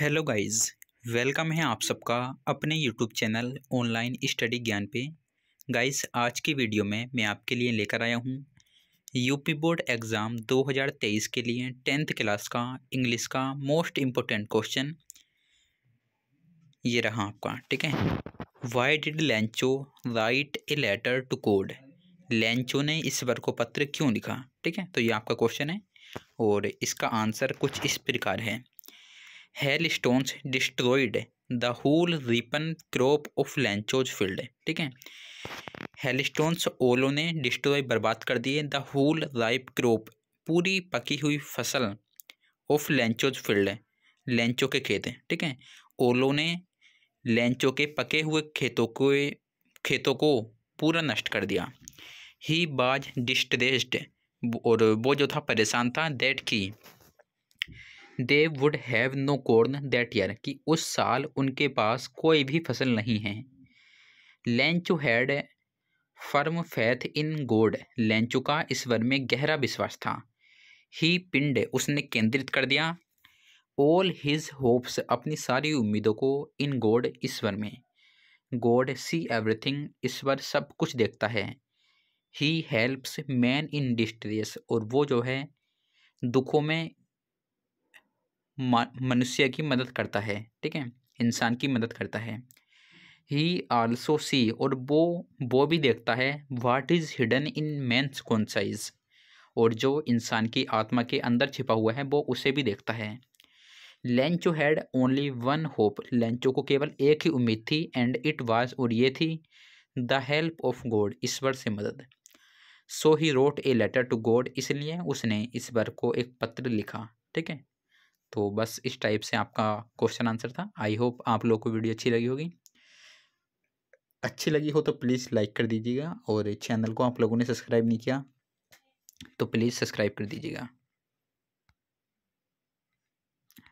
hello guys welcome है आप सबका अपने यूट्यूब चैनल ऑनलाइन स्टडी ज्ञान पे गाइस आज की वीडियो में मैं आपके लिए लेकर आया हूँ यूपी बोर्ड एग्ज़ाम 2023 के लिए टेंथ क्लास का इंग्लिश का मोस्ट इम्पोर्टेंट क्वेश्चन ये रहा आपका ठीक है why did Lencho write a letter to God Lencho ने इस वर्ग को पत्र क्यों लिखा ठीक है तो ये आपका क्वेश्चन है और इसका आंसर कुछ इस प्रकार है hail stones destroyed the whole ripen crop of Lencho's field ठीक है हेल स्टोन्स ओलो ने डिस्ट्रॉय बर्बाद कर दिए द होल राइप क्रॉप पूरी पकी हुई फसल of Lencho's field Lencho Lencho के खेत ठीक है ओलो ने लेंचो के पके हुए खेतों को खेतों को पूरा नष्ट कर दिया ही बाज डिस्ट्रेस्ड और वो जो था परेशान था दैट की they would have no corn that year कि उस साल उनके पास कोई भी फसल नहीं है Lencho had firm faith in God Lencho का ईश्वर में गहरा विश्वास था ही पिंड उसने केंद्रित कर दिया ऑल हिज होप्स अपनी सारी उम्मीदों को इन गोड ईश्वर में गोड सी एवरीथिंग ईश्वर सब कुछ देखता है he helps man in distress और वो जो है दुखों में मनुष्य की मदद करता है ठीक है इंसान की मदद करता है ही आल्सो सी और वो वो भी देखता है what is hidden in man's conscience और जो इंसान की आत्मा के अंदर छिपा हुआ है वो उसे भी देखता है Lencho had only one hope Lencho को केवल एक ही उम्मीद थी एंड इट वाज और ये थी द हेल्प ऑफ गॉड ईश्वर से मदद so he wrote a letter to God इसलिए उसने ईश्वर को एक पत्र लिखा ठीक है तो बस इस टाइप से आपका क्वेश्चन आंसर था आई होप आप लोग को वीडियो अच्छी लगी होगी अच्छी लगी हो तो प्लीज़ लाइक कर दीजिएगा और चैनल को आप लोगों ने सब्सक्राइब नहीं किया तो प्लीज़ सब्सक्राइब कर दीजिएगा